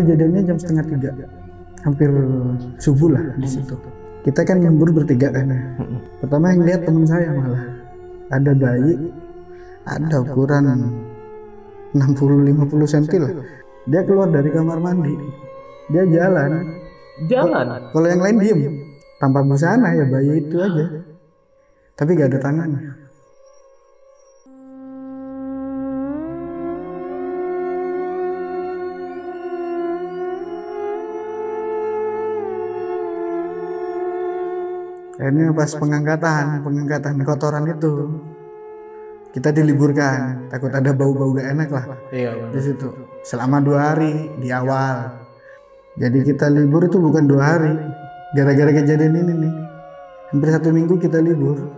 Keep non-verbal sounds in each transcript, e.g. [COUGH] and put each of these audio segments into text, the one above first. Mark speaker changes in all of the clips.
Speaker 1: kejadiannya jam setengah tiga, hampir subuh lah di situ. Kita kan nyembur bertiga kan. Pertama yang lihat teman saya malah ada bayi, ada ukuran 60-50 cm lah. Dia keluar dari kamar mandi, dia jalan. Jalan. Kalau yang lain diem, tanpa busana ya bayi itu aja. Tapi gak ada tangannya Ini pas pengangkatan, pengangkatan kotoran itu kita diliburkan, takut ada bau-bau gak enak lah. Iya. iya. Di situ selama dua hari di awal. Jadi kita libur itu bukan dua hari, gara-gara kejadian ini nih. Hampir satu minggu kita libur.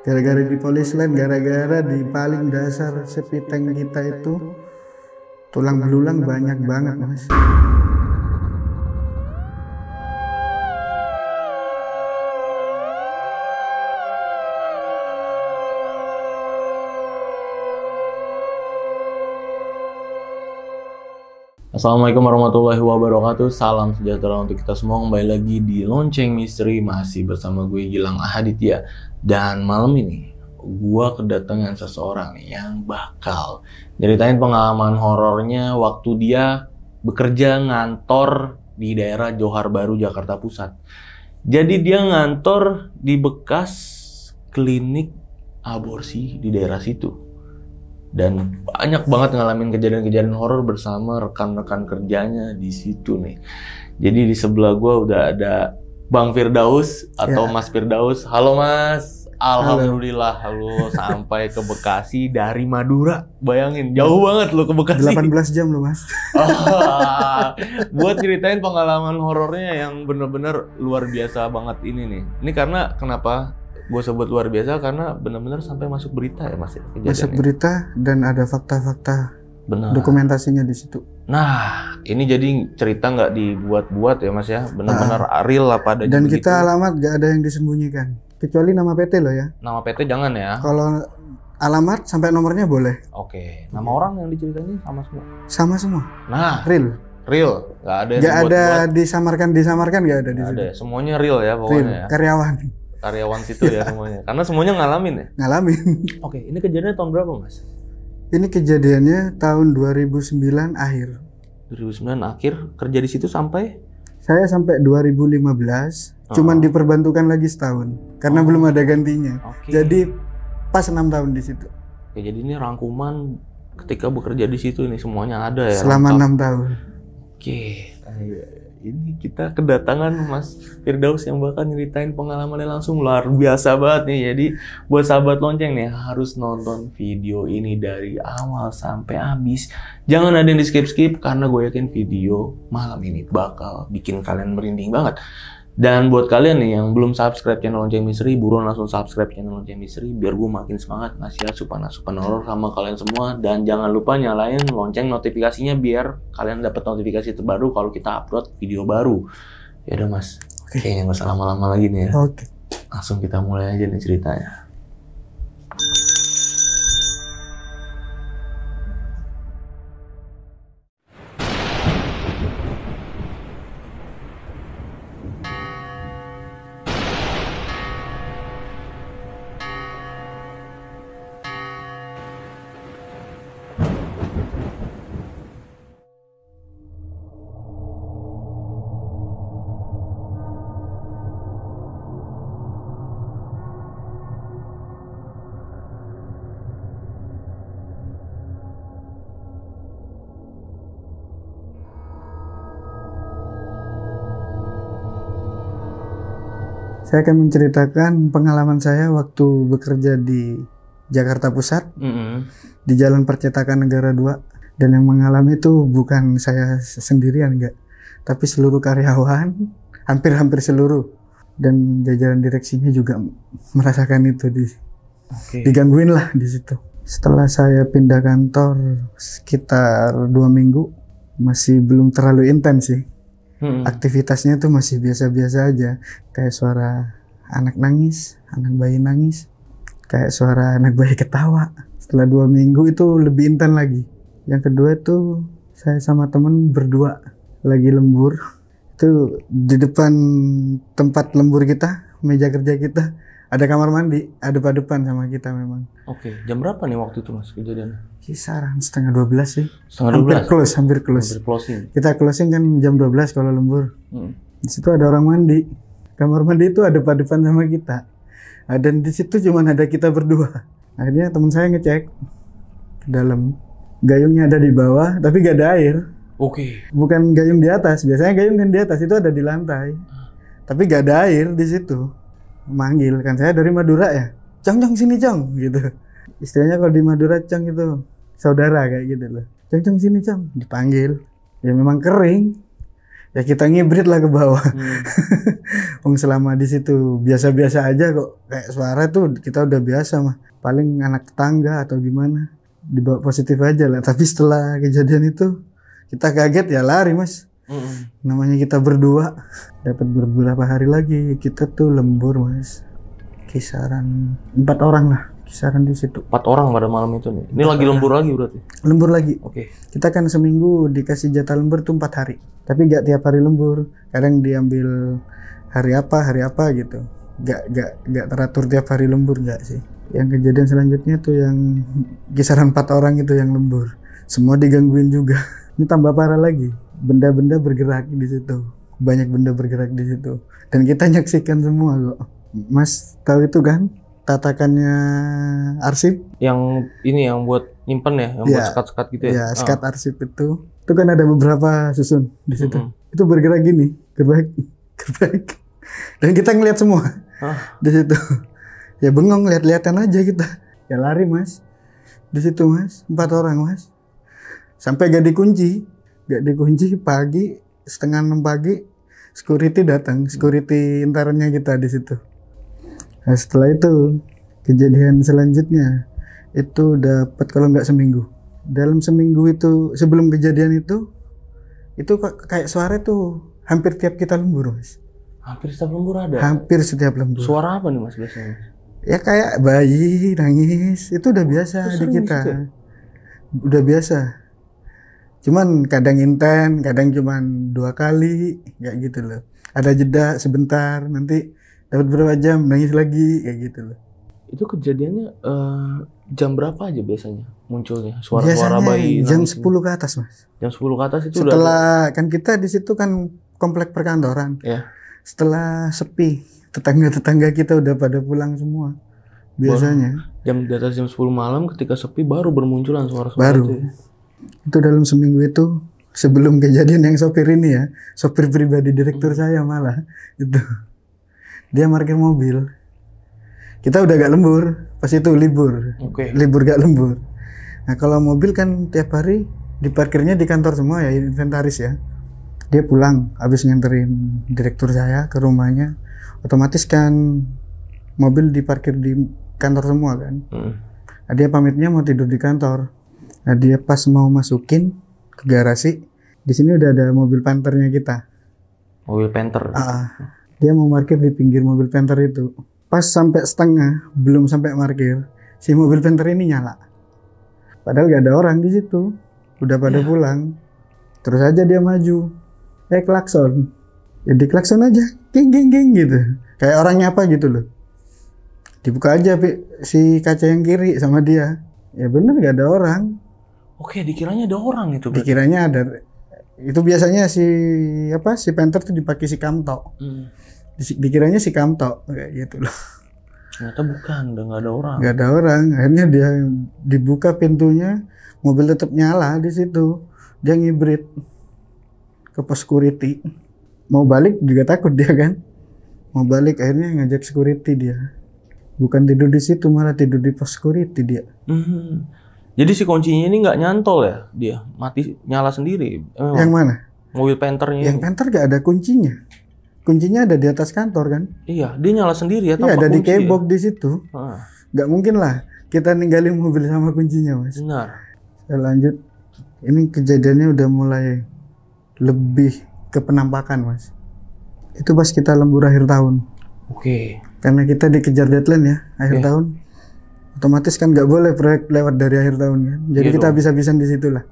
Speaker 1: Gara-gara di polis lain, gara-gara di paling dasar sepiteng kita itu tulang belulang banyak banget mas.
Speaker 2: Assalamualaikum warahmatullahi wabarakatuh Salam sejahtera untuk kita semua Kembali lagi di Lonceng Misteri Masih bersama gue Gilang Ahaditya Dan malam ini gue kedatangan seseorang yang bakal Ceritain pengalaman horornya waktu dia bekerja ngantor di daerah Johar Baru, Jakarta Pusat Jadi dia ngantor di bekas klinik aborsi di daerah situ dan banyak banget ngalamin kejadian-kejadian horor bersama rekan-rekan kerjanya di situ nih. Jadi di sebelah gue udah ada Bang Firdaus atau ya. Mas Firdaus. Halo Mas. Alhamdulillah halo, sampai ke Bekasi dari Madura. Bayangin jauh banget lo
Speaker 1: ke Bekasi. 18 jam lo, Mas.
Speaker 2: buat [LAUGHS] ceritain pengalaman horornya yang bener-bener luar biasa banget ini nih. Ini karena kenapa gue sebut luar biasa karena benar-benar sampai masuk berita ya mas ya, masuk
Speaker 1: berita dan ada fakta-fakta Benar. Dokumentasinya di situ. Nah,
Speaker 2: ini jadi cerita nggak dibuat-buat ya Mas ya, benar-benar uh, real lah pada. Dan kita begitu. alamat
Speaker 1: nggak ada yang disembunyikan, kecuali nama PT loh ya.
Speaker 2: Nama PT jangan
Speaker 1: ya. Kalau alamat sampai nomornya boleh.
Speaker 2: Oke, nama orang yang diceritain sama semua. Sama semua. Nah, real. Real, nggak ada. Nggak ada
Speaker 1: disamarkan disamarkan nggak ada. Gak di ada,
Speaker 2: semuanya real ya pokoknya. Real. Ya. Karyawan karyawan situ ya iya. semuanya. Karena semuanya ngalamin ya.
Speaker 1: Ngalamin. [LAUGHS] Oke, ini kejadiannya tahun berapa, Mas? Ini kejadiannya tahun 2009 akhir.
Speaker 2: 2009 akhir kerja di
Speaker 1: situ sampai saya sampai 2015 oh. cuman diperbantukan lagi setahun karena oh. belum ada gantinya okay. jadi pas enam tahun di situ
Speaker 2: ya, jadi ini rangkuman ketika bekerja di situ ini semuanya ada ya selama enam
Speaker 1: tahun oke okay.
Speaker 2: Iya ini kita kedatangan Mas Firdaus yang bakal nyeritain pengalamannya langsung luar biasa banget nih. Jadi buat sahabat lonceng nih harus nonton video ini dari awal sampai habis. Jangan ada yang di skip-skip karena gue yakin video malam ini bakal bikin kalian merinding banget. Dan buat kalian nih yang belum subscribe channel Lonceng Misteri, buruan langsung subscribe channel Lonceng Misteri biar gue makin semangat ngasih asupan-asupan horor sama kalian semua. Dan jangan lupa nyalain lonceng notifikasinya biar kalian dapat notifikasi terbaru kalau kita upload video baru. Ya udah mas, okay. kayaknya nggak usah lama-lama lagi nih ya. Oke. Langsung kita mulai aja nih ceritanya.
Speaker 1: Saya akan menceritakan pengalaman saya waktu bekerja di Jakarta Pusat mm -hmm. di Jalan Percetakan Negara 2 dan yang mengalami itu bukan saya sendirian enggak, tapi seluruh karyawan, [LAUGHS] hampir-hampir seluruh dan jajaran direksinya juga merasakan itu di okay. digangguin lah di situ. Setelah saya pindah kantor sekitar dua minggu masih belum terlalu intens sih hmm. aktivitasnya tuh masih biasa-biasa aja kayak suara anak nangis anak bayi nangis kayak suara anak bayi ketawa setelah dua minggu itu lebih intan lagi yang kedua itu saya sama temen berdua lagi lembur itu di depan tempat lembur kita meja kerja kita ada kamar mandi ada depan sama kita memang
Speaker 2: oke okay. jam berapa nih waktu itu mas kejadian
Speaker 1: kisaran setengah dua belas sih setengah dua belas hampir close hampir close hampir closing kita closing kan jam dua belas kalau lembur hmm. di situ ada orang mandi kamar mandi itu ada depan sama kita nah, dan di situ cuma ada kita berdua akhirnya teman saya ngecek ke dalam gayungnya ada di bawah tapi gak ada air oke okay. bukan gayung di atas biasanya gayung kan di atas itu ada di lantai ah. tapi gak ada air di situ manggil kan saya dari Madura ya Cang Cang sini Cang gitu istilahnya kalau di Madura Cang itu saudara kayak gitu loh Cang Cang sini Cang dipanggil ya memang kering ya kita ngibrit lah ke bawah hmm. [LAUGHS] selama di situ biasa-biasa aja kok kayak suara tuh kita udah biasa mah paling anak tangga atau gimana dibawa positif aja lah tapi setelah kejadian itu kita kaget ya lari mas Mm. Namanya kita berdua dapat beberapa hari lagi kita tuh lembur mas. Kisaran empat orang lah kisaran di situ. Empat orang pada malam itu nih. Ini lagi lembur lagi berarti? Lembur lagi. Oke. Okay. Kita kan seminggu dikasih jatah lembur tuh empat hari. Tapi gak tiap hari lembur. Kadang diambil hari apa hari apa gitu. Gak gak gak teratur tiap hari lembur gak sih? Yang kejadian selanjutnya tuh yang kisaran empat orang itu yang lembur. Semua digangguin juga. [LAUGHS] Ini tambah parah lagi benda-benda bergerak di situ banyak benda bergerak di situ dan kita nyaksikan semua kok mas tahu itu kan tatakannya arsip
Speaker 2: yang ini yang buat nyimpen ya yang ya, buat sekat-sekat
Speaker 1: gitu ya, ya ah. sekat ah. arsip itu itu kan ada beberapa susun di situ mm -hmm. itu bergerak gini gerbek [LAUGHS] gerbek dan kita ngeliat semua ah. di situ ya bengong lihat-lihatan aja kita ya lari mas di situ mas empat orang mas sampai gak dikunci gak dikunci pagi setengah enam pagi security datang security internnya kita di situ nah, setelah itu kejadian selanjutnya itu dapat kalau nggak seminggu dalam seminggu itu sebelum kejadian itu itu kayak suara tuh hampir tiap kita lembur mas hampir setiap lembur ada hampir setiap lembur suara apa nih mas biasanya ya kayak bayi nangis itu udah biasa oh, di kita ya? udah biasa cuman kadang intens, kadang cuman dua kali kayak gitu loh ada jeda sebentar nanti dapat berapa jam nangis lagi kayak gitu loh itu kejadiannya
Speaker 2: uh, jam berapa aja biasanya munculnya suara-suara bayi jam sepuluh
Speaker 1: ke atas mas
Speaker 2: jam 10 ke atas itu setelah
Speaker 1: udah... kan kita di situ kan komplek perkantoran ya. setelah sepi tetangga-tetangga kita udah pada pulang semua biasanya
Speaker 2: baru, jam di atas jam 10 malam ketika sepi baru bermunculan
Speaker 1: suara-suara baru itu. Ya? Itu dalam seminggu itu sebelum kejadian yang sopir ini ya, sopir pribadi direktur hmm. saya malah itu dia parkir mobil. Kita udah gak lembur, pas itu libur, okay. libur gak lembur. Nah kalau mobil kan tiap hari diparkirnya di kantor semua ya inventaris ya. Dia pulang habis nganterin direktur saya ke rumahnya, otomatis kan mobil diparkir di kantor semua kan. Hmm. Nah, dia pamitnya mau tidur di kantor Nah dia pas mau masukin ke garasi, di sini udah ada mobil panternya kita.
Speaker 2: Mobil panter. Uh, ah, ah.
Speaker 1: dia mau parkir di pinggir mobil panter itu. Pas sampai setengah, belum sampai parkir, si mobil panter ini nyala. Padahal gak ada orang di situ, udah pada ya. pulang. Terus aja dia maju, eh klakson. Ya di klakson aja, geng geng geng gitu. Kayak orangnya apa gitu loh. Dibuka aja si kaca yang kiri sama dia. Ya bener gak ada orang
Speaker 2: Oke, dikiranya ada orang itu. Berarti. Dikiranya ada.
Speaker 1: Itu biasanya si apa si Panther tuh dipakai si Kamto. Hmm. Dikiranya si Kamto kayak gitu loh.
Speaker 2: Ternyata bukan, udah nggak ada orang. Nggak ada
Speaker 1: orang. Akhirnya dia dibuka pintunya, mobil tetap nyala di situ. Dia ngibrit ke pos security. Mau balik juga takut dia kan. Mau balik akhirnya ngajak security dia. Bukan tidur di situ malah tidur di pos security dia.
Speaker 2: -hmm jadi si kuncinya ini nggak nyantol ya, dia mati nyala sendiri. Emang yang mana? Mobil penternya? Yang
Speaker 1: penter nggak ada kuncinya. Kuncinya ada di atas kantor kan?
Speaker 2: Iya, dia nyala sendiri ya. Iya, ada di kebok
Speaker 1: ya. di situ. Ah. Nggak ah. mungkin lah kita ninggalin mobil sama kuncinya mas. Benar. Saya lanjut. Ini kejadiannya udah mulai lebih ke penampakan mas. Itu pas kita lembur akhir tahun. Oke. Okay. Karena kita dikejar deadline ya akhir okay. tahun otomatis kan nggak boleh proyek lewat dari akhir tahun kan jadi gitu. kita bisa-bisan di situ lah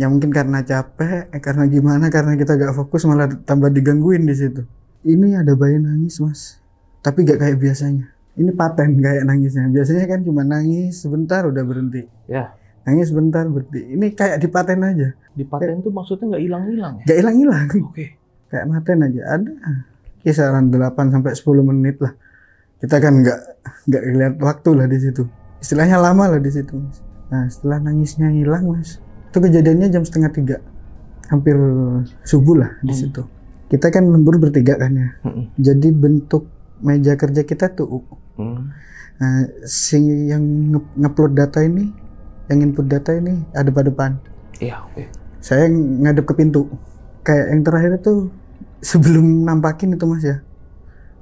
Speaker 1: ya mungkin karena capek eh, karena gimana karena kita gak fokus malah tambah digangguin di situ ini ada bayi nangis mas tapi gak kayak biasanya ini paten kayak nangisnya biasanya kan cuma nangis sebentar udah berhenti ya nangis sebentar berhenti ini kayak dipaten aja Dipaten kayak,
Speaker 2: tuh maksudnya nggak hilang hilang ya? nggak hilang
Speaker 1: hilang oke okay. kayak paten aja ada kisaran 8 sampai sepuluh menit lah kita kan nggak nggak lihat waktu lah di situ istilahnya lama lah di situ mas. nah setelah nangisnya hilang mas itu kejadiannya jam setengah tiga hampir subuh lah di hmm. situ kita kan lembur bertiga kan ya hmm. jadi bentuk meja kerja kita tuh hmm. nah, si yang ngeupload data ini yang input data ini ada pada depan iya oke okay. saya ngadep ke pintu kayak yang terakhir itu sebelum nampakin itu mas ya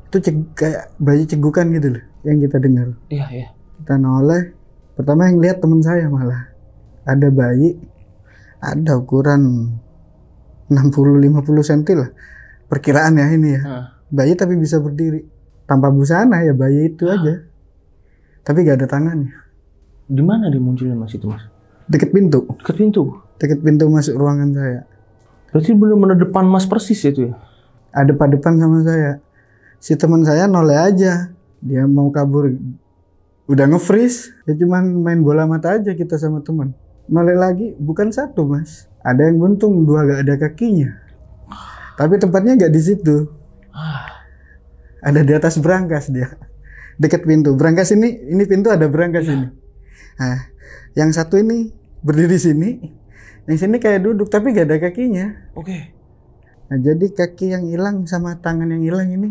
Speaker 1: itu ceg kayak bayi cegukan gitu loh yang kita dengar. Iya iya. Kita noleh. Pertama yang lihat teman saya malah ada bayi ada ukuran 60-50 cm lah perkiraan ya ini ya. Uh. Bayi tapi bisa berdiri tanpa busana ya bayi itu uh. aja. Tapi gak ada tangannya. Di mana dia munculnya mas itu mas? Deket pintu. Deket pintu. Deket pintu masuk ruangan saya. Berarti benar-benar depan mas persis itu ya? Ada depan depan sama saya si teman saya noleh aja dia mau kabur udah nge ya cuman main bola mata aja kita sama teman noleh lagi bukan satu mas ada yang buntung dua gak ada kakinya tapi tempatnya gak di situ ada di atas berangkas dia deket pintu berangkas ini ini pintu ada berangkas ya. ini nah, yang satu ini berdiri sini yang sini kayak duduk tapi gak ada kakinya oke okay. nah jadi kaki yang hilang sama tangan yang hilang ini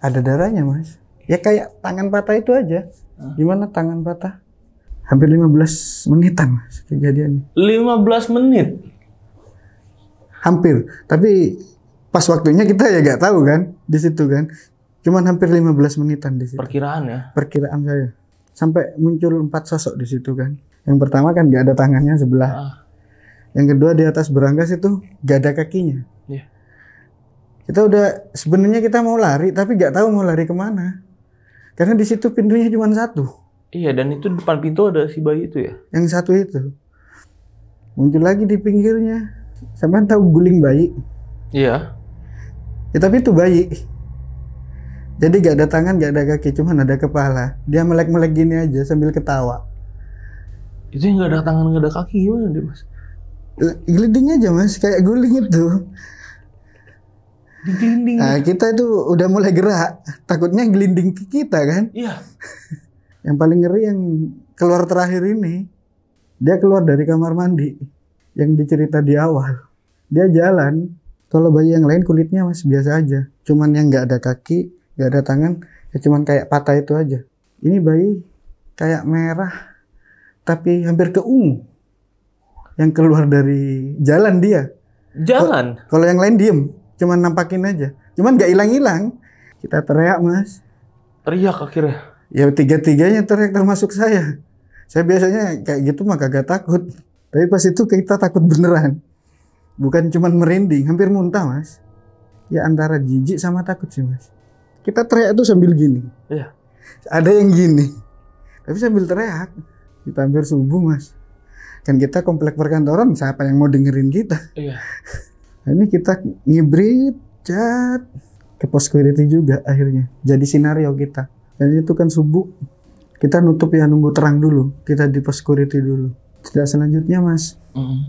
Speaker 1: ada darahnya mas. Ya kayak tangan patah itu aja. Gimana tangan patah? Hampir 15 menitan mas kejadiannya. 15 menit? Hampir. Tapi pas waktunya kita ya gak tahu kan di situ kan. Cuman hampir 15 menitan di situ. Perkiraan ya? Perkiraan saya. Sampai muncul empat sosok di situ kan. Yang pertama kan gak ada tangannya sebelah. Ah. Yang kedua di atas berangkas itu gak ada kakinya. Kita udah sebenarnya kita mau lari tapi nggak tahu mau lari kemana. Karena di situ pintunya cuma satu.
Speaker 2: Iya dan itu depan pintu ada si bayi itu ya?
Speaker 1: Yang satu itu. Muncul lagi di pinggirnya. sama tahu guling bayi? Iya. Ya tapi itu bayi. Jadi gak ada tangan, gak ada kaki, cuma ada kepala. Dia melek-melek gini aja sambil ketawa. Itu yang gak ada tangan, gak ada kaki gimana dia mas? Geliding aja mas, kayak guling itu di gelinding. Nah, kita itu udah mulai gerak, takutnya gelinding ke kita kan? Iya. [LAUGHS] yang paling ngeri yang keluar terakhir ini, dia keluar dari kamar mandi yang dicerita di awal. Dia jalan, kalau bayi yang lain kulitnya masih biasa aja, cuman yang nggak ada kaki, nggak ada tangan, ya cuman kayak patah itu aja. Ini bayi kayak merah, tapi hampir ke ungu yang keluar dari jalan dia. Jalan. Kalau yang lain diem, Cuman nampakin aja. Cuman gak hilang-hilang. Kita teriak, Mas. Teriak akhirnya? Ya tiga-tiganya teriak termasuk saya. Saya biasanya kayak gitu mah kagak takut. Tapi pas itu kita takut beneran. Bukan cuman merinding, hampir muntah, Mas. Ya antara jijik sama takut sih, Mas. Kita teriak tuh sambil gini. Iya. Ada yang gini. Tapi sambil teriak. Kita hampir subuh, Mas kan kita komplek perkantoran siapa yang mau dengerin kita iya Nah, ini kita ngibrit cat ke security juga akhirnya. Jadi sinario kita. Dan itu kan subuh. Kita nutup ya nunggu terang dulu. Kita di pos security dulu. Tidak selanjutnya mas. Mm.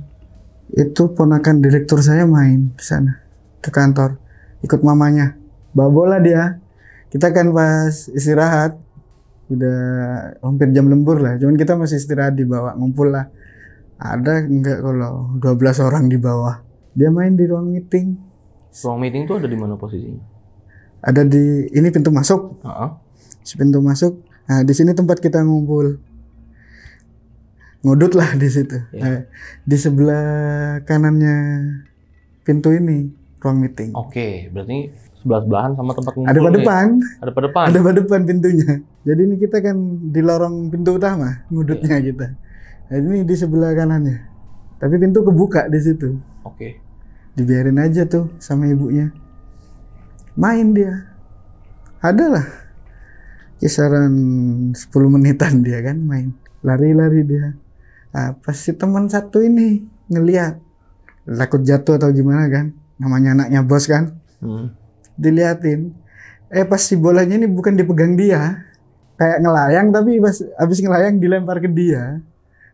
Speaker 1: Itu ponakan direktur saya main di sana. Ke kantor. Ikut mamanya. Bawa dia. Kita kan pas istirahat. Udah hampir jam lembur lah. Cuman kita masih istirahat di bawah. Ngumpul lah. Ada enggak kalau 12 orang di bawah dia main di ruang meeting
Speaker 2: ruang meeting tuh ada di mana posisinya
Speaker 1: ada di ini pintu masuk uh -huh. pintu masuk nah di sini tempat kita ngumpul ngudut lah di situ yeah. nah, di sebelah kanannya pintu ini ruang meeting oke okay, berarti sebelah sebelahan sama tempat ngumpul ada pada ya? depan
Speaker 2: ada pada depan ada pada
Speaker 1: depan pintunya jadi ini kita kan di lorong pintu utama ngudutnya yeah. kita nah, ini di sebelah kanannya tapi pintu kebuka di situ Oke. Okay. Dibiarin aja tuh sama ibunya. Main dia. Adalah kisaran 10 menitan dia kan main. Lari-lari dia. pasti pasti teman satu ini ngeliat takut jatuh atau gimana kan? Namanya anaknya bos kan? Hmm. Diliatin. Eh pas si bolanya ini bukan dipegang dia. Kayak ngelayang tapi pas habis ngelayang dilempar ke dia.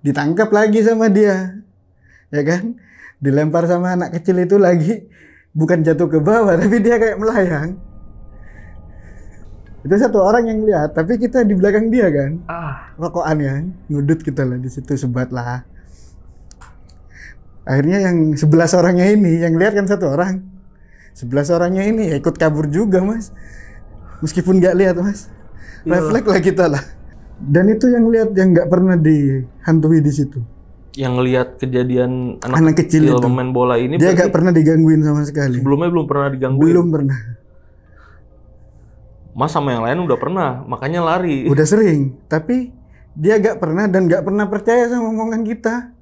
Speaker 1: Ditangkap lagi sama dia. Ya kan? dilempar sama anak kecil itu lagi bukan jatuh ke bawah [LAUGHS] tapi dia kayak melayang itu satu orang yang lihat tapi kita di belakang dia kan ah. rokokan ya ngudut kita gitu lah di situ sebat lah akhirnya yang sebelas orangnya ini yang lihat kan satu orang sebelas orangnya ini ya ikut kabur juga mas meskipun nggak lihat mas
Speaker 2: iya. reflek lah kita
Speaker 1: lah dan itu yang lihat yang nggak pernah dihantui di situ
Speaker 2: yang ngelihat kejadian anak, anak kecil, itu pemain bola ini dia gak
Speaker 1: pernah digangguin sama sekali. Sebelumnya belum pernah digangguin. Belum pernah.
Speaker 2: Mas sama yang lain udah pernah, makanya lari. Udah
Speaker 1: sering, tapi dia gak pernah dan gak pernah percaya sama omongan kita.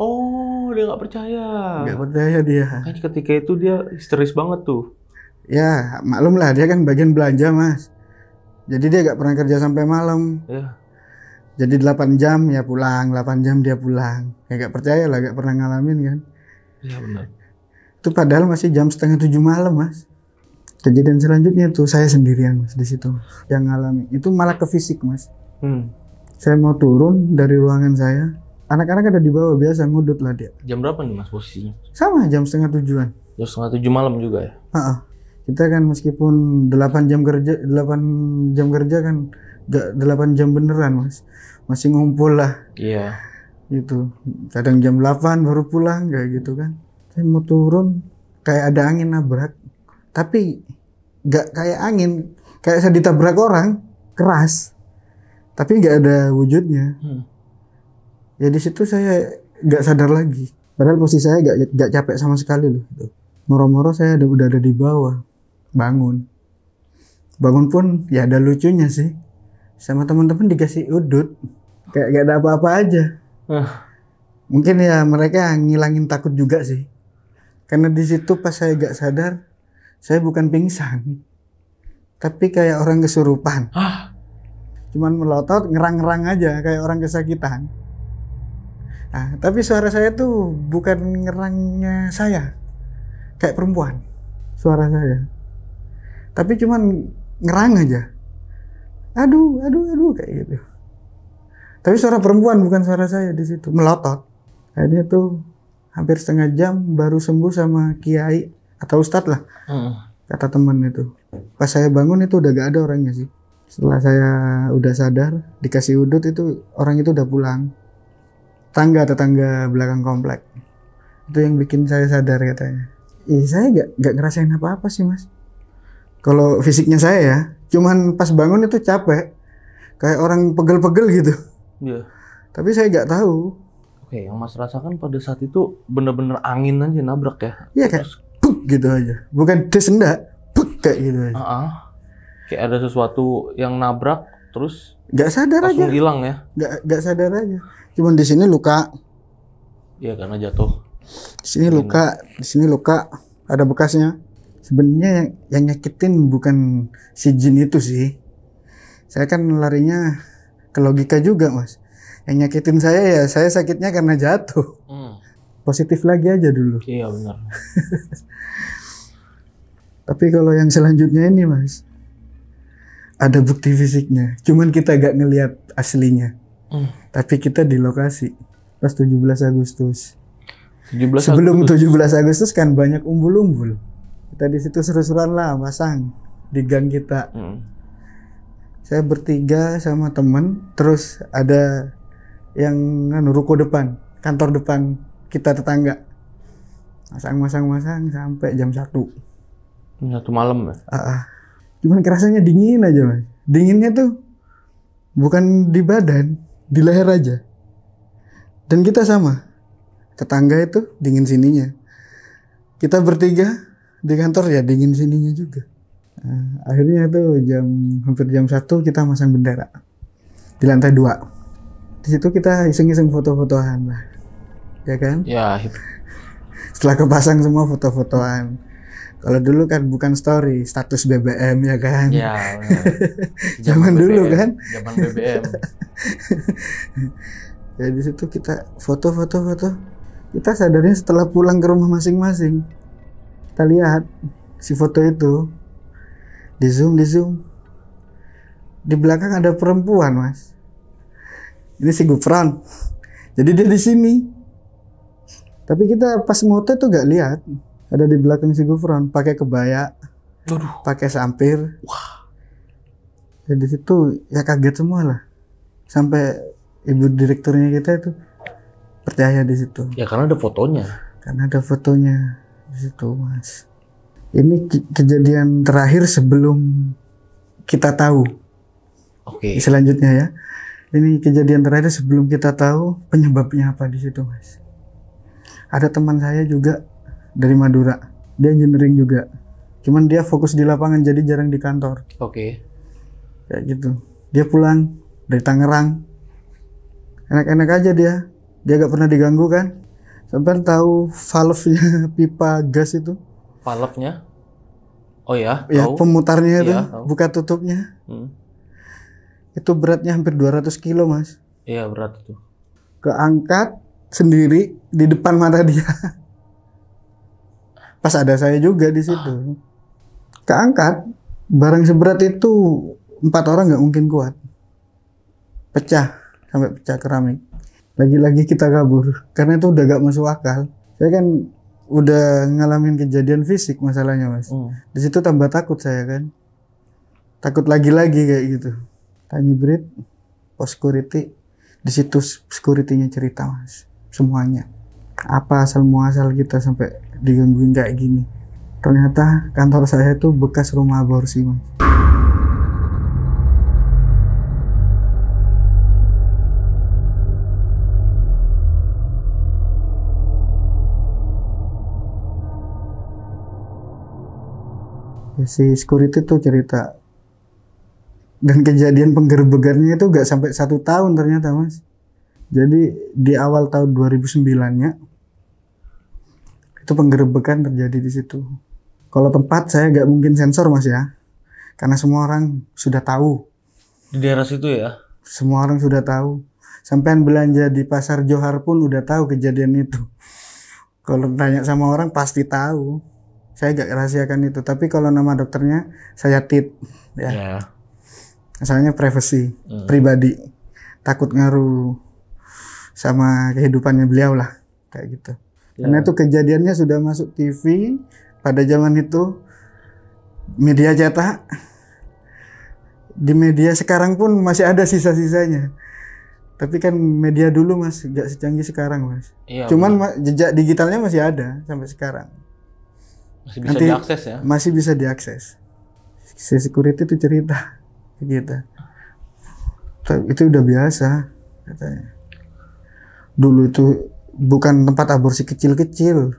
Speaker 1: Oh, dia gak percaya. Gak percaya dia. kan ketika itu dia
Speaker 2: histeris banget tuh.
Speaker 1: Ya, maklum lah dia kan bagian belanja mas. Jadi dia gak pernah kerja sampai malam. Ya jadi 8 jam ya pulang 8 jam dia pulang ya gak percaya lah gak pernah ngalamin kan iya benar itu padahal masih jam setengah tujuh malam mas kejadian selanjutnya tuh saya sendirian mas di situ yang ngalami itu malah ke fisik mas hmm. saya mau turun dari ruangan saya anak-anak ada di bawah biasa ngudut lah dia
Speaker 2: jam berapa nih mas posisinya
Speaker 1: sama jam setengah tujuan
Speaker 2: jam setengah tujuh malam juga ya
Speaker 1: ha kita kan meskipun delapan jam kerja delapan jam kerja kan gak 8 jam beneran mas masih ngumpul lah iya gitu kadang jam 8 baru pulang gak gitu kan saya mau turun kayak ada angin nabrak tapi gak kayak angin kayak saya ditabrak orang keras tapi gak ada wujudnya hmm. ya di situ saya gak sadar lagi padahal posisi saya gak, gak capek sama sekali loh gitu. moro-moro saya ada, udah ada di bawah bangun bangun pun ya ada lucunya sih sama teman-teman dikasih udut kayak gak ada apa-apa aja uh. mungkin ya mereka ngilangin takut juga sih karena di situ pas saya gak sadar saya bukan pingsan tapi kayak orang kesurupan uh. cuman melotot ngerang-ngerang aja kayak orang kesakitan nah tapi suara saya tuh bukan ngerangnya saya kayak perempuan suara saya tapi cuman ngerang aja aduh aduh aduh kayak gitu tapi suara perempuan bukan suara saya di situ melotot akhirnya tuh hampir setengah jam baru sembuh sama kiai atau ustadz lah hmm. kata teman itu pas saya bangun itu udah gak ada orangnya sih setelah saya udah sadar dikasih udut itu orang itu udah pulang tangga tetangga belakang komplek itu yang bikin saya sadar katanya Ih, saya gak, gak ngerasain apa-apa sih mas kalau fisiknya saya ya cuman pas bangun itu capek kayak orang pegel-pegel gitu iya tapi saya nggak tahu
Speaker 2: oke yang mas rasakan pada saat itu bener-bener angin aja nabrak ya
Speaker 1: iya kayak Terus... Puk, gitu aja bukan des enggak puk kayak gitu aja uh -uh.
Speaker 2: kayak ada sesuatu yang nabrak terus
Speaker 1: nggak sadar aja hilang ya nggak nggak sadar aja cuman di sini luka
Speaker 2: iya karena jatuh
Speaker 1: di sini luka di sini luka ada bekasnya sebenarnya yang nyakitin bukan si jin itu sih saya kan larinya ke logika juga mas yang nyakitin saya ya saya sakitnya karena jatuh hmm. positif lagi aja dulu iya benar [LAUGHS] tapi kalau yang selanjutnya ini mas ada bukti fisiknya cuman kita gak ngelihat aslinya hmm. tapi kita di lokasi pas 17 Agustus
Speaker 2: 17 Agustus. sebelum Agustus.
Speaker 1: 17 Agustus kan banyak umbul-umbul kita di situ seru-seruan lah masang di gang kita hmm. saya bertiga sama temen terus ada yang ruko depan kantor depan kita tetangga masang masang masang sampai jam satu
Speaker 2: satu malam ya
Speaker 1: uh, uh. cuman kerasanya dingin aja mas dinginnya tuh bukan di badan di leher aja dan kita sama tetangga itu dingin sininya kita bertiga di kantor ya dingin sininya juga nah, akhirnya itu jam hampir jam satu kita masang bendera di lantai dua di situ kita iseng-iseng foto-fotoan lah ya kan ya setelah kepasang semua foto-fotoan kalau dulu kan bukan story, status BBM ya kan. ya, ya. [LAUGHS] Zaman, dulu kan. Zaman BBM. [LAUGHS] ya situ kita foto-foto foto. Kita sadarnya setelah pulang ke rumah masing-masing kita lihat si foto itu di zoom di zoom di belakang ada perempuan mas ini si Gufran jadi dia di sini tapi kita pas moto itu gak lihat ada di belakang si Gufran pakai kebaya pakai sampir jadi ya situ ya kaget semua lah sampai ibu direkturnya kita itu percaya di situ
Speaker 2: ya karena ada fotonya
Speaker 1: karena ada fotonya Gitu mas. Ini kejadian terakhir sebelum kita tahu. Oke. Okay. Selanjutnya ya. Ini kejadian terakhir sebelum kita tahu penyebabnya apa di situ mas. Ada teman saya juga dari Madura. Dia engineering juga. Cuman dia fokus di lapangan jadi jarang di kantor. Oke. Okay. Kayak gitu. Dia pulang dari Tangerang. Enak-enak aja dia. Dia gak pernah diganggu kan? Sampai tahu valve-nya [LAUGHS] pipa gas itu?
Speaker 2: Valve-nya? Oh ya, ya tahu. Ya, pemutarnya itu, ya, buka
Speaker 1: tutupnya. Hmm. Itu beratnya hampir 200 kilo, Mas.
Speaker 2: Iya, berat itu.
Speaker 1: Keangkat sendiri di depan mata dia. [LAUGHS] Pas ada saya juga di situ. Ah. Keangkat, barang seberat itu empat orang nggak mungkin kuat. Pecah, sampai pecah keramik lagi-lagi kita kabur karena itu udah gak masuk akal saya kan udah ngalamin kejadian fisik masalahnya mas hmm. di situ tambah takut saya kan takut lagi-lagi kayak gitu tanya Brit pos security di situ securitynya cerita mas semuanya apa asal muasal kita sampai digangguin kayak gini ternyata kantor saya itu bekas rumah aborsi mas Ya, si security tuh cerita dan kejadian penggerbegannya itu gak sampai satu tahun ternyata mas jadi di awal tahun 2009 nya itu penggerbekan terjadi di situ kalau tempat saya gak mungkin sensor mas ya karena semua orang sudah tahu
Speaker 2: di daerah situ ya
Speaker 1: semua orang sudah tahu sampean belanja di pasar Johar pun udah tahu kejadian itu kalau tanya sama orang pasti tahu saya gak rahasiakan itu. Tapi kalau nama dokternya saya tit. Ya. Yeah. privacy, privasi, hmm. pribadi. Takut ngaruh sama kehidupannya beliau lah. Kayak gitu. Yeah. Karena itu kejadiannya sudah masuk TV pada zaman itu media cetak di media sekarang pun masih ada sisa-sisanya. Tapi kan media dulu mas, gak secanggih sekarang mas. Iya, Cuman mas, jejak digitalnya masih ada sampai sekarang. Masih bisa Nanti diakses ya? Masih bisa diakses. Si security itu cerita gitu kita. Itu udah biasa katanya. Dulu itu bukan tempat aborsi kecil-kecil.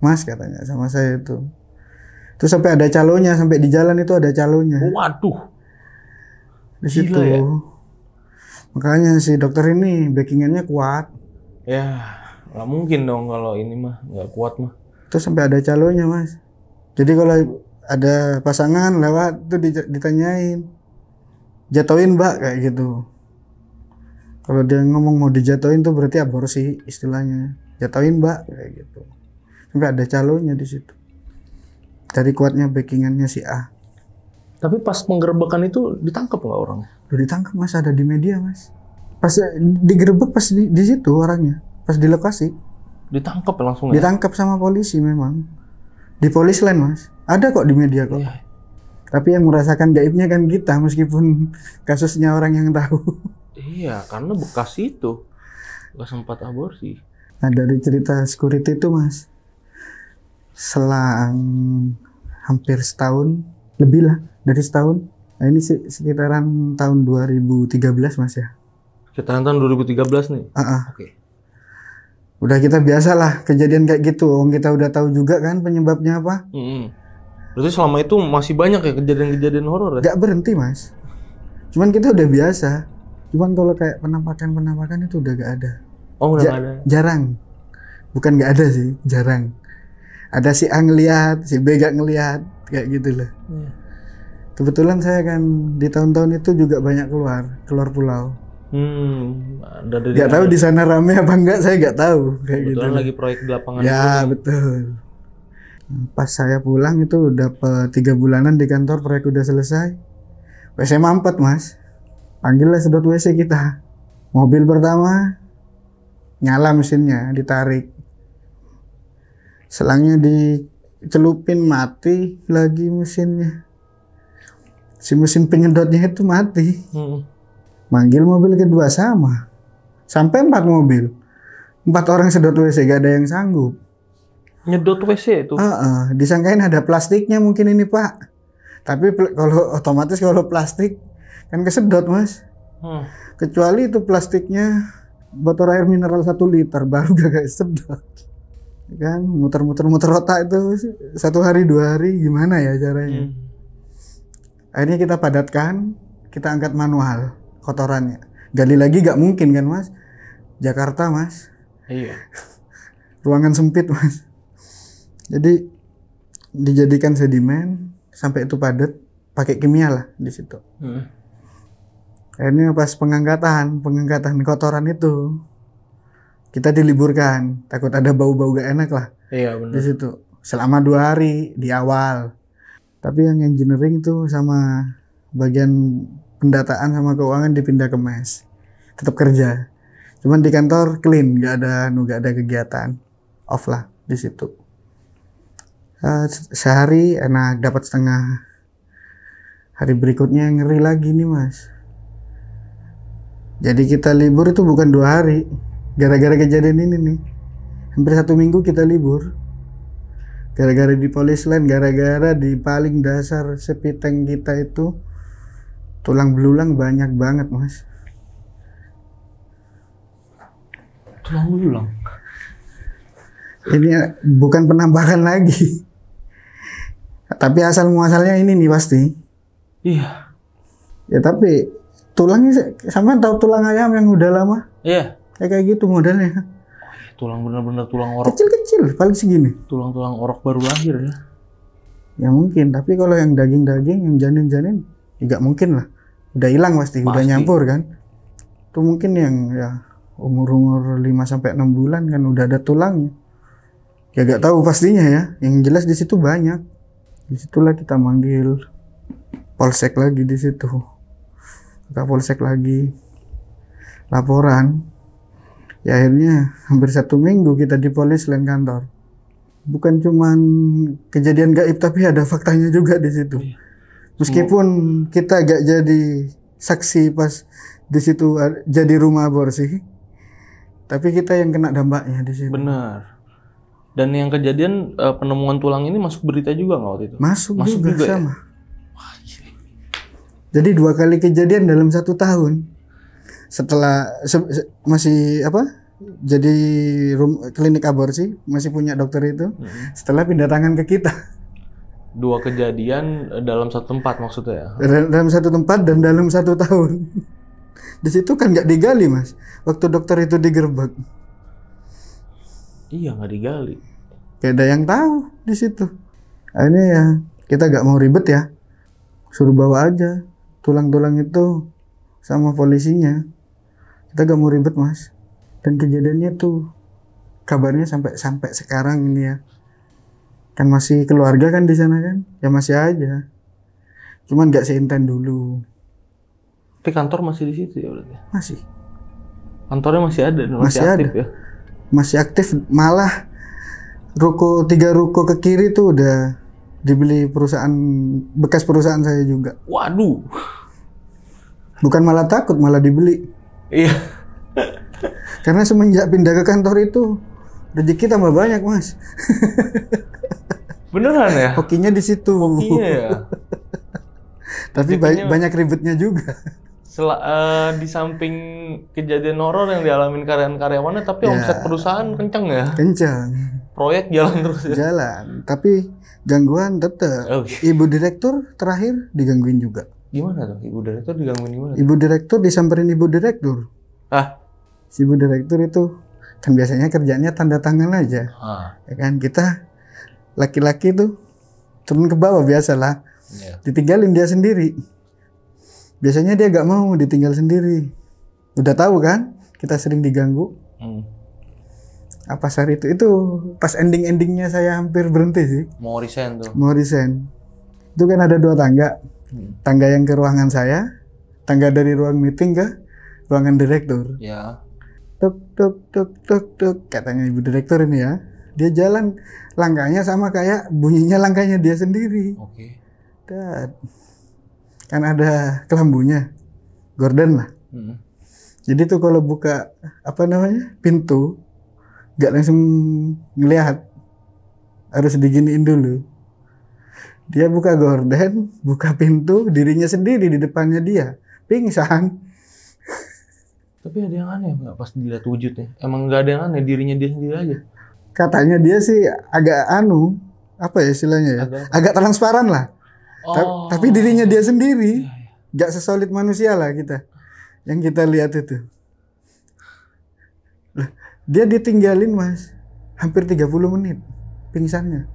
Speaker 1: Mas katanya sama saya itu. itu sampai ada calonnya, sampai di jalan itu ada calonnya. Waduh. Di situ. ya? Makanya si dokter ini backingannya kuat.
Speaker 2: Ya, nggak mungkin dong kalau ini mah nggak kuat mah
Speaker 1: terus sampai ada calonnya mas jadi kalau ada pasangan lewat itu ditanyain jatuhin mbak kayak gitu kalau dia ngomong mau dijatuhin tuh berarti aborsi istilahnya jatuhin mbak kayak gitu sampai ada calonnya di situ dari kuatnya backingannya si A tapi pas penggerbekan itu ditangkap nggak orangnya? Udah ditangkap mas, ada di media mas. Pas digerebek pas di, di situ orangnya, pas di lokasi
Speaker 2: ditangkap langsung ditangkap
Speaker 1: ya? sama polisi memang di polis lain mas ada kok di media kok iya. tapi yang merasakan gaibnya kan kita meskipun [LAUGHS] kasusnya orang yang tahu
Speaker 2: iya karena bekas itu nggak sempat aborsi
Speaker 1: nah dari cerita security itu mas selang hampir setahun lebih lah dari setahun nah ini sekitaran tahun 2013 mas ya
Speaker 2: sekitaran tahun 2013 nih uh -uh. oke okay
Speaker 1: udah kita biasalah kejadian kayak gitu om kita udah tahu juga kan penyebabnya apa
Speaker 2: -hmm. berarti selama itu masih banyak ya kejadian-kejadian horor ya? gak
Speaker 1: berhenti mas cuman kita udah biasa cuman kalau kayak penampakan penampakan itu udah gak ada oh udah ja gak ada jarang bukan gak ada sih jarang ada si A ngelihat si B gak ngelihat kayak gitu lah hmm. Iya. kebetulan saya kan di tahun-tahun itu juga banyak keluar keluar pulau Hmm, ada tahu di sana rame apa enggak saya nggak tahu kayak gitu. lagi proyek di lapangan. Ya itu. betul. Pas saya pulang itu dapat tiga bulanan di kantor proyek udah selesai. WC mampet mas, panggillah sedot WC kita. Mobil pertama nyala mesinnya, ditarik. Selangnya dicelupin mati lagi mesinnya. Si mesin penyedotnya itu mati. Hmm manggil mobil kedua sama sampai empat mobil empat orang sedot WC gak ada yang sanggup nyedot WC itu uh -uh. disangkain ada plastiknya mungkin ini pak tapi kalau otomatis kalau plastik kan kesedot mas hmm. kecuali itu plastiknya botol air mineral satu liter baru gak sedot kan muter-muter-muter otak itu satu hari dua hari gimana ya caranya hmm. akhirnya kita padatkan kita angkat manual kotorannya gali lagi gak mungkin kan mas Jakarta mas iya [LAUGHS] ruangan sempit mas jadi dijadikan sedimen sampai itu padat pakai kimia lah di situ hmm. akhirnya pas pengangkatan pengangkatan kotoran itu kita diliburkan takut ada bau-bau gak enak lah
Speaker 2: iya benar di situ
Speaker 1: selama dua hari di awal tapi yang engineering tuh sama bagian pendataan sama keuangan dipindah ke mes tetap kerja cuman di kantor clean nggak ada nggak ada kegiatan off lah di situ uh, sehari enak dapat setengah hari berikutnya ngeri lagi nih mas jadi kita libur itu bukan dua hari gara-gara kejadian ini nih hampir satu minggu kita libur gara-gara di polis lain gara-gara di paling dasar sepiteng kita itu Tulang belulang banyak banget, Mas. Tulang belulang. Ini eh, bukan penambahan lagi. Tapi asal muasalnya ini nih pasti. Iya. Ya tapi tulangnya sama tahu tulang ayam yang udah lama? Iya. Ya kayak gitu modelnya. Oh, iya, tulang bener-bener tulang orok. Kecil-kecil, paling segini. Tulang-tulang orok baru lahir ya. Ya mungkin, tapi kalau yang daging-daging, yang janin-janin, nggak mungkin lah udah hilang pasti, pasti udah nyampur kan itu mungkin yang ya umur umur 5 sampai enam bulan kan udah ada tulangnya ya nggak tahu pastinya ya yang jelas di situ banyak disitulah kita manggil polsek lagi di situ polsek lagi laporan ya akhirnya hampir satu minggu kita di polis lain kantor bukan cuman kejadian gaib tapi ada faktanya juga di situ iya. Meskipun hmm. kita gak jadi saksi pas di situ eh, jadi rumah aborsi, tapi kita yang kena dampaknya di situ. Benar.
Speaker 2: Dan yang kejadian eh, penemuan tulang ini masuk berita juga nggak waktu itu? Masuk, masuk juga, juga ya? sama. Ya?
Speaker 1: Jadi dua kali kejadian dalam satu tahun. Setelah se se masih apa? Jadi rum klinik aborsi masih punya dokter itu. Hmm. Setelah pindah tangan ke kita
Speaker 2: dua kejadian eh, dalam satu tempat maksudnya
Speaker 1: ya? Dalam satu tempat dan dalam satu tahun. [LAUGHS] Di situ kan nggak digali mas. Waktu dokter itu digerbek.
Speaker 2: Iya nggak digali.
Speaker 1: kayak ada yang tahu di situ. Akhirnya ya kita nggak mau ribet ya. Suruh bawa aja tulang-tulang itu sama polisinya. Kita gak mau ribet mas. Dan kejadiannya tuh kabarnya sampai sampai sekarang ini ya kan masih keluarga kan di sana kan ya masih aja cuman nggak seinten dulu tapi kantor masih di situ ya berarti masih kantornya masih
Speaker 2: ada masih, masih aktif ada.
Speaker 1: ya masih aktif malah ruko tiga ruko ke kiri tuh udah dibeli perusahaan bekas perusahaan saya juga waduh bukan malah takut malah dibeli iya karena semenjak pindah ke kantor itu rezeki tambah banyak mas [LAUGHS] Beneran ya? Hokinya di situ, Iya. [LAUGHS] Tapi banyak ribetnya juga.
Speaker 2: Sel uh, eh, di samping kejadian horor yang dialami karyawan-karyawannya, tapi ya, omset perusahaan kenceng ya? Kenceng. Proyek
Speaker 1: jalan terus ya? Jalan. Tapi gangguan tetap. Oh. Iya. Ibu direktur terakhir digangguin juga. Gimana tuh? Ibu direktur
Speaker 2: digangguin gimana? Ibu
Speaker 1: direktur disamperin ibu direktur. Ah? Si ibu direktur itu kan biasanya kerjanya tanda tangan aja. Ah. Ya kan kita laki-laki tuh turun ke bawah biasalah. Yeah. Ditinggalin dia sendiri. Biasanya dia gak mau ditinggal sendiri. Udah tahu kan? Kita sering diganggu. Hmm. Apa sehari itu? Itu pas ending-endingnya saya hampir berhenti sih.
Speaker 2: Mau resign tuh. Mau
Speaker 1: resign. Itu kan ada dua tangga. Hmm. Tangga yang ke ruangan saya, tangga dari ruang meeting ke ruangan direktur. Ya. Yeah. Tuk tuk tuk tuk tuk katanya ibu direktur ini ya dia jalan langkahnya sama kayak bunyinya langkahnya dia sendiri. Oke. Okay. Dan kan ada kelambunya, Gordon lah. Hmm. Jadi tuh kalau buka apa namanya pintu, nggak langsung ngelihat, harus diginiin dulu. Dia buka gorden, buka pintu, dirinya sendiri di depannya dia, pingsan.
Speaker 2: Tapi ada yang aneh nggak pas dilihat wujudnya? Emang nggak ada yang aneh dirinya
Speaker 1: dia sendiri aja? katanya dia sih agak anu apa ya istilahnya ya agak, agak transparan lah oh. Ta tapi dirinya dia sendiri nggak sesolid manusia lah kita yang kita lihat itu dia ditinggalin mas hampir 30 menit pingsannya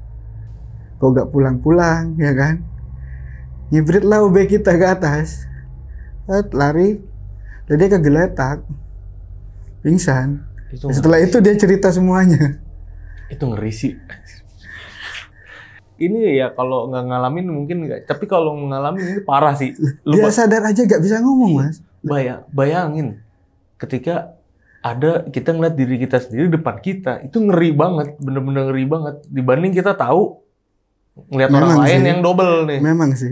Speaker 1: kok nggak pulang-pulang ya kan nyibrit lah OB kita ke atas lari jadi dia kegeletak pingsan itu setelah itu dia cerita semuanya itu ngeri sih
Speaker 2: ini ya kalau nggak ngalamin mungkin nggak tapi kalau ngalamin ini parah sih lu dia
Speaker 1: sadar aja nggak bisa ngomong iya.
Speaker 2: mas bayang bayangin ketika ada kita ngeliat diri kita sendiri depan kita itu ngeri banget bener-bener ngeri banget dibanding kita tahu ngeliat memang orang sih. lain yang double nih
Speaker 1: memang sih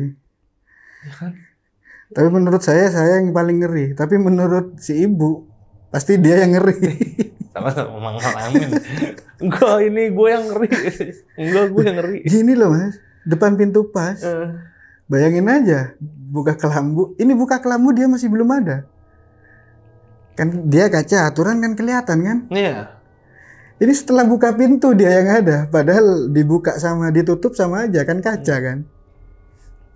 Speaker 1: ya kan? tapi menurut saya saya yang paling ngeri tapi menurut si ibu pasti dia yang ngeri [LAUGHS]
Speaker 2: sama-sama ngalamin [LAUGHS] enggak
Speaker 1: ini gue yang ngeri enggak gue yang ngeri gini loh mas depan pintu pas uh. bayangin aja buka kelambu ini buka kelambu dia masih belum ada kan dia kaca aturan kan kelihatan kan iya yeah. Ini setelah buka pintu dia yang ada, padahal dibuka sama ditutup sama aja kan kaca iya. kan.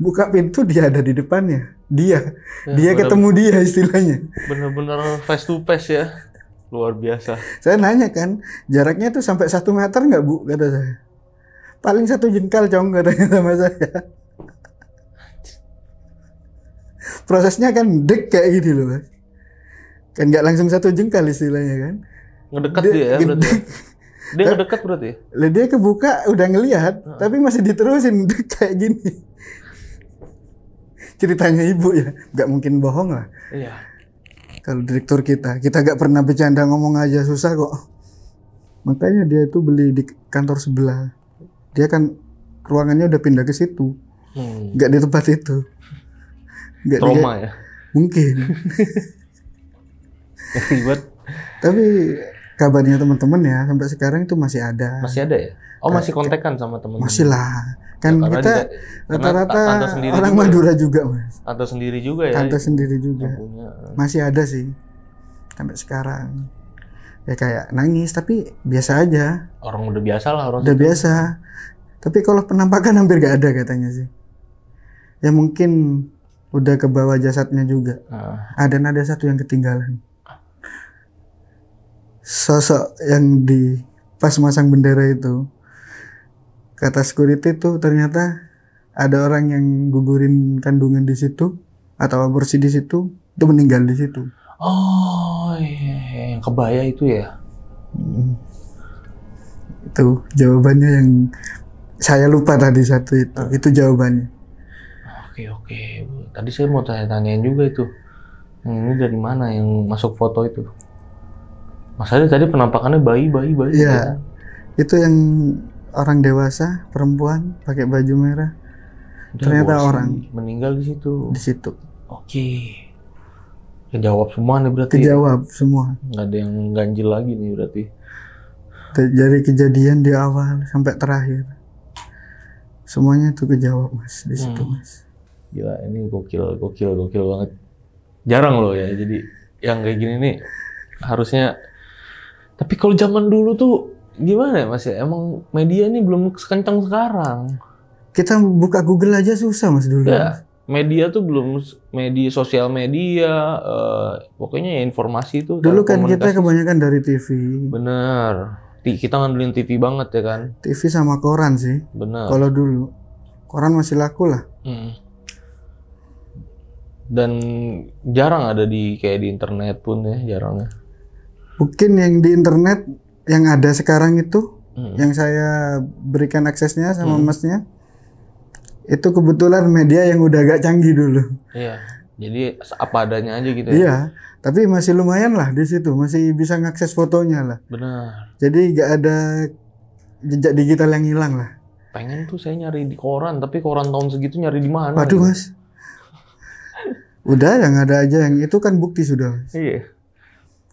Speaker 1: Buka pintu dia ada di depannya, dia, ya, dia bener, ketemu dia istilahnya.
Speaker 2: Bener-bener face to face ya. Luar biasa.
Speaker 1: Saya nanya kan, jaraknya itu sampai satu meter nggak bu? Kata saya. Paling satu jengkal cong katanya [LAUGHS] sama saya. Prosesnya kan dek kayak gini loh Kan nggak langsung satu jengkal istilahnya kan.
Speaker 2: Ngedekat dia, dia ya berarti. Ya? Dia ngedekat berarti? Ya?
Speaker 1: Lah dia kebuka udah ngelihat, uh -huh. tapi masih diterusin [LAUGHS] kayak gini. Ceritanya ibu ya, nggak mungkin bohong lah. Iya kalau direktur kita kita gak pernah bercanda ngomong aja susah kok makanya dia itu beli di kantor sebelah dia kan ruangannya udah pindah ke situ hmm. gak di tempat itu gak trauma dia, ya mungkin [LAUGHS] tapi kabarnya teman-teman ya sampai sekarang itu masih ada masih ada ya
Speaker 2: oh masih kontekan sama teman-teman masih lah
Speaker 1: kan ya, kita rata-rata orang juga. Ya. Madura juga mas
Speaker 2: atau sendiri juga ya atau sendiri juga punya. masih ada
Speaker 1: sih sampai sekarang ya kayak nangis tapi biasa aja
Speaker 2: orang udah biasa lah orang udah itu.
Speaker 1: biasa tapi kalau penampakan hampir gak ada katanya sih ya mungkin udah ke bawah jasadnya juga uh. Ah. nada nada satu yang ketinggalan sosok yang di pas masang bendera itu kata security tuh ternyata ada orang yang gugurin kandungan di situ atau aborsi di situ itu meninggal di situ.
Speaker 2: Oh iya,
Speaker 1: iya yang kebaya itu ya. Hmm. Itu jawabannya yang saya lupa tadi satu itu. Hmm. Itu jawabannya.
Speaker 2: Oke oke. Tadi saya mau tanya-tanyain juga itu. ini dari mana yang masuk foto itu? Mas Adi tadi penampakannya bayi bayi bayi. Iya.
Speaker 1: Itu yang orang dewasa perempuan pakai baju merah Udah ternyata bosan, orang
Speaker 2: meninggal di situ di situ oke okay. Kejawab semua nih berarti. Kejawab semua. Nggak ada yang ganjil lagi nih berarti.
Speaker 1: Dari kejadian di awal sampai terakhir. Semuanya itu kejawab mas di hmm. situ hmm. mas.
Speaker 2: Gila ini gokil gokil gokil banget. Jarang loh ya jadi yang kayak gini nih harusnya. Tapi kalau zaman dulu tuh gimana ya Mas ya, Emang media ini belum sekencang sekarang. Kita
Speaker 1: buka Google aja susah Mas dulu. Ya,
Speaker 2: media tuh belum media sosial media uh, pokoknya ya informasi itu dulu kan kita
Speaker 1: kebanyakan dari TV bener
Speaker 2: kita ngandelin TV banget ya kan
Speaker 1: TV sama koran sih bener kalau dulu koran masih laku lah hmm.
Speaker 2: dan jarang ada di kayak di internet pun ya jarangnya
Speaker 1: mungkin yang di internet yang ada sekarang itu hmm. yang saya berikan aksesnya sama hmm. masnya itu kebetulan media yang udah agak canggih dulu.
Speaker 2: Iya. Jadi apa adanya aja gitu ya. Iya.
Speaker 1: Tapi masih lumayan lah di situ, masih bisa ngakses fotonya lah.
Speaker 2: Benar.
Speaker 1: Jadi nggak ada jejak digital yang hilang lah.
Speaker 2: Pengen tuh saya nyari di koran, tapi koran tahun segitu nyari di mana? Waduh, ya?
Speaker 1: Mas. udah yang ada aja yang itu kan bukti sudah. Mas.
Speaker 2: Iya.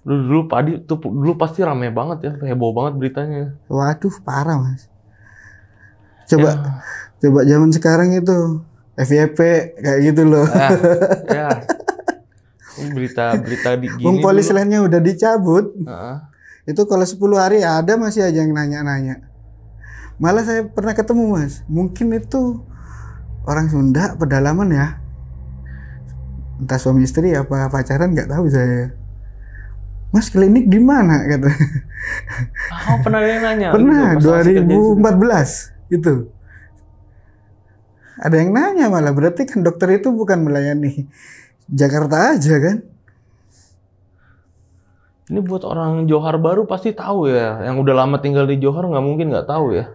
Speaker 2: Dulu, dulu padi tuh dulu pasti rame banget ya, heboh banget beritanya.
Speaker 1: Waduh, parah mas. Coba ya. coba zaman sekarang itu FYP kayak gitu loh. Ah, [LAUGHS] ya,
Speaker 2: ya. Berita-berita di gini. Polis
Speaker 1: lainnya udah dicabut. Uh-huh. Itu kalau 10 hari ada masih aja yang nanya-nanya. Malah saya pernah ketemu mas, mungkin itu orang Sunda pedalaman ya entah suami istri apa pacaran nggak tahu saya Mas klinik di mana kata.
Speaker 2: Ah, oh, pernah ada yang nanya. Pernah, gitu,
Speaker 1: 2014 itu. Ada yang nanya malah berarti kan dokter itu bukan melayani Jakarta aja kan.
Speaker 2: Ini buat orang Johar baru pasti tahu ya. Yang udah lama tinggal di Johar nggak mungkin nggak tahu ya.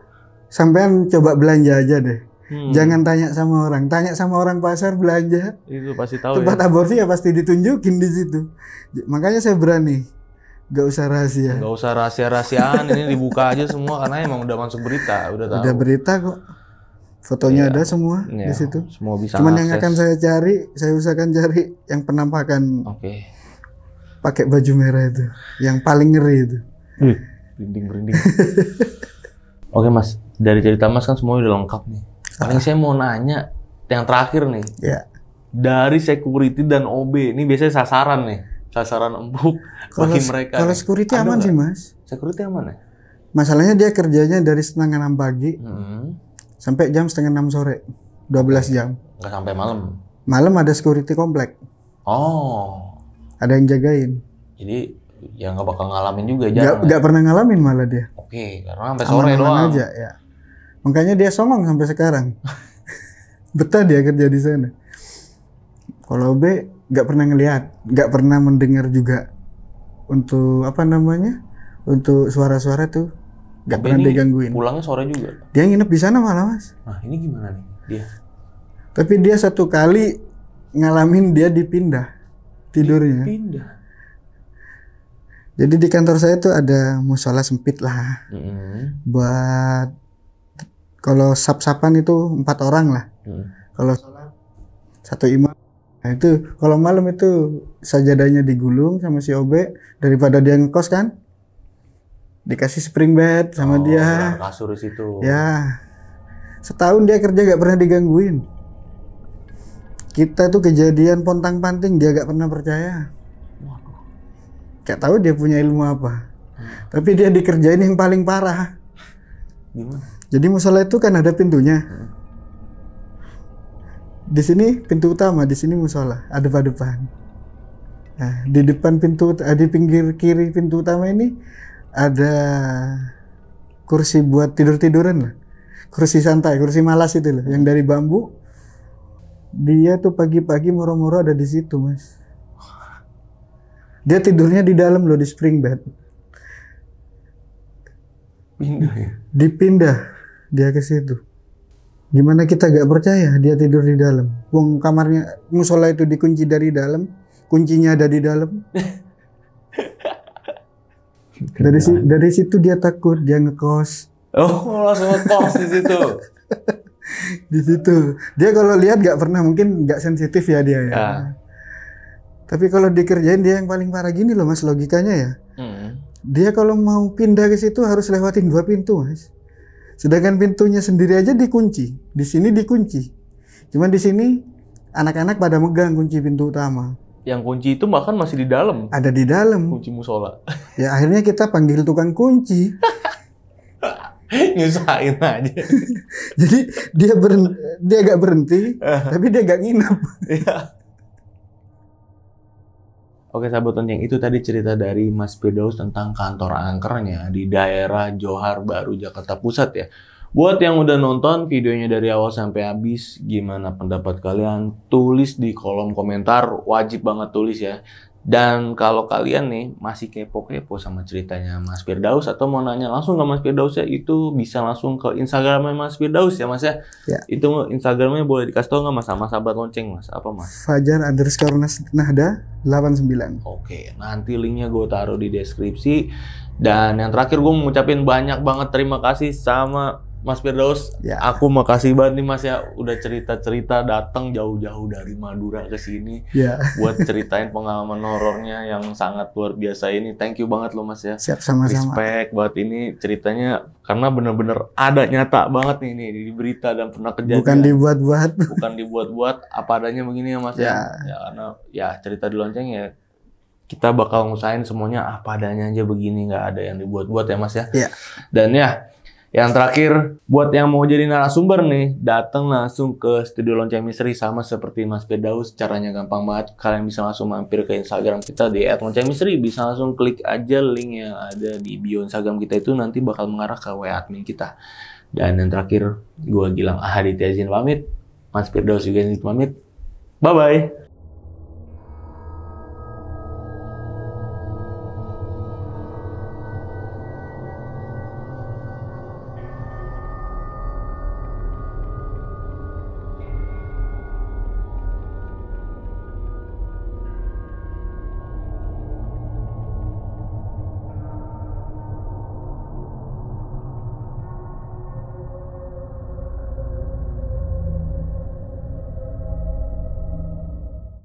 Speaker 1: Sampean coba belanja aja deh. Hmm. Jangan tanya sama orang, tanya sama orang pasar belanja.
Speaker 2: Itu pasti tahu. Tempat ya?
Speaker 1: aborsi ya pasti ditunjukin di situ. Makanya saya berani. Gak usah rahasia. Gak
Speaker 2: usah rahasia-rahasiaan, ini dibuka aja semua karena emang udah masuk berita, udah tahu. Udah
Speaker 1: berita kok. Fotonya iya. ada semua iya. di situ. Semua bisa. Cuman akses. yang akan saya cari, saya usahakan cari yang penampakan. Oke. Okay. Pakai baju merah itu, yang paling ngeri itu. Hmm. Rinding-rinding. [LAUGHS]
Speaker 2: Oke mas, dari cerita mas kan semuanya udah lengkap nih. Paling saya mau nanya yang terakhir nih. Ya. Dari security dan OB, ini biasanya sasaran nih, sasaran empuk kalo, bagi mereka. Kalau
Speaker 1: security aman gak? sih mas. Security aman ya. Masalahnya dia kerjanya dari setengah enam pagi hmm. sampai jam setengah enam sore, 12 jam.
Speaker 2: Gak sampai malam.
Speaker 1: Malam ada security komplek. Oh. Ada yang jagain.
Speaker 2: Jadi ya nggak bakal ngalamin juga jarang. gak ya? pernah
Speaker 1: ngalamin malah dia. Oke,
Speaker 2: karena sampai sore Aman -aman doang. aja ya.
Speaker 1: Makanya dia songong sampai sekarang. [LAUGHS] Betah dia kerja di sana. Kalau B nggak pernah ngelihat, nggak pernah mendengar juga untuk apa namanya untuk suara-suara tuh nggak pernah digangguin.
Speaker 2: Pulangnya sore juga.
Speaker 1: Dia nginep di sana malah mas.
Speaker 2: Nah ini gimana nih dia?
Speaker 1: Tapi dia satu kali ngalamin dia dipindah tidurnya. Dipindah. Jadi di kantor saya tuh ada musola sempit lah mm -hmm. buat kalau sap-sapan itu empat orang lah hmm. kalau sholat satu imam nah itu kalau malam itu sajadahnya digulung sama si Obe daripada dia ngekos kan dikasih spring bed sama oh, dia kasur
Speaker 2: situ ya
Speaker 1: setahun dia kerja gak pernah digangguin kita tuh kejadian pontang panting dia gak pernah percaya Waduh. gak tahu dia punya ilmu apa hmm. tapi dia dikerjain yang paling parah gimana jadi musola itu kan ada pintunya. Di sini pintu utama, di sini musola, ada pada depan. Nah, di depan pintu eh, di pinggir kiri pintu utama ini ada kursi buat tidur-tiduran lah. Kursi santai, kursi malas itu loh, yang dari bambu. Dia tuh pagi-pagi moro-moro ada di situ, Mas. Dia tidurnya di dalam loh di spring bed. Pindah ya? Dipindah dia ke situ. Gimana kita gak percaya dia tidur di dalam? Wong kamarnya musola itu dikunci dari dalam, kuncinya ada di dalam. [LAUGHS] dari si, dari situ dia takut, dia ngekos.
Speaker 2: Oh, langsung ngekos di situ.
Speaker 1: [LAUGHS] di situ. Dia kalau lihat gak pernah mungkin gak sensitif ya dia ya. ya. Tapi kalau dikerjain dia yang paling parah gini loh mas logikanya ya. Hmm. Dia kalau mau pindah ke situ harus lewatin dua pintu mas. Sedangkan pintunya sendiri aja dikunci. Di sini dikunci. Cuman di sini anak-anak pada megang kunci pintu utama.
Speaker 2: Yang kunci itu bahkan masih di dalam.
Speaker 1: Ada di dalam.
Speaker 2: Kunci musola.
Speaker 1: Ya akhirnya kita panggil tukang kunci. [LAUGHS] nyusahin aja. [LAUGHS] Jadi dia ber dia agak berhenti, eh. tapi dia agak nginep. Iya.
Speaker 2: Oke sahabat lonceng, itu tadi cerita dari Mas Firdaus tentang kantor angkernya di daerah Johar Baru, Jakarta Pusat ya. Buat yang udah nonton videonya dari awal sampai habis, gimana pendapat kalian? Tulis di kolom komentar, wajib banget tulis ya. Dan kalau kalian nih masih kepo-kepo sama ceritanya Mas Firdaus atau mau nanya langsung ke Mas Firdaus ya itu bisa langsung ke Instagramnya Mas Firdaus ya Mas ya. ya. Itu Instagramnya boleh dikasih tau nggak Mas sama sahabat lonceng Mas? Apa Mas?
Speaker 1: Fajar underscore Nahda 89. Oke,
Speaker 2: nanti linknya gue taruh di deskripsi. Dan yang terakhir gue mengucapin banyak banget terima kasih sama Mas Firdaus, ya. aku makasih banget nih Mas ya udah cerita-cerita datang jauh-jauh dari Madura ke sini ya. buat ceritain pengalaman horornya yang sangat luar biasa ini. Thank you banget loh Mas ya. Siap sama-sama. Respect buat ini ceritanya karena bener-bener ada nyata banget nih ini di berita dan pernah kejadian. Bukan dibuat-buat. Bukan dibuat-buat, apa adanya begini ya Mas ya. ya. Ya, karena ya cerita di lonceng ya kita bakal ngusahain semuanya apa adanya aja begini nggak ada yang dibuat-buat ya Mas ya. Iya. Dan ya yang terakhir, buat yang mau jadi narasumber nih, datang langsung ke Studio Lonceng Misteri sama seperti Mas Firdaus. Caranya gampang banget. Kalian bisa langsung mampir ke Instagram kita di @loncengmisteri. Bisa langsung klik aja link yang ada di bio Instagram kita itu nanti bakal mengarah ke WA admin kita. Dan yang terakhir, gue Gilang Ahaditya izin pamit. Mas Firdaus juga izin pamit. Bye-bye.